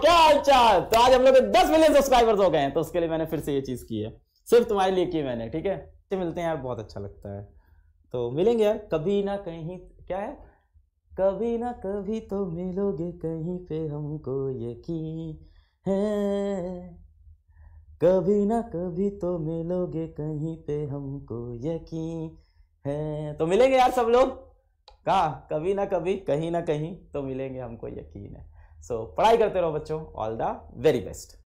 क्या हाल चाल तो आज हम लोग दस मिलियन सब्सक्राइबर्स हो गए हैं तो उसके लिए मैंने फिर से ये चीज़ की है सिर्फ तुम्हारे लिए की मैंने ठीक है तो मिलते हैं यार बहुत अच्छा लगता है तो मिलेंगे यार कभी ना कहीं क्या है कभी ना कभी तो मिलोगे कहीं पे हमको यकीन है कभी ना कभी तो मिलोगे कहीं पे हमको यकीन है तो मिलेंगे यार सब लोग कहा कभी ना कभी कहीं ना कहीं तो मिलेंगे हमको यकीन है सो so, पढ़ाई करते रहो बच्चों ऑल द वेरी बेस्ट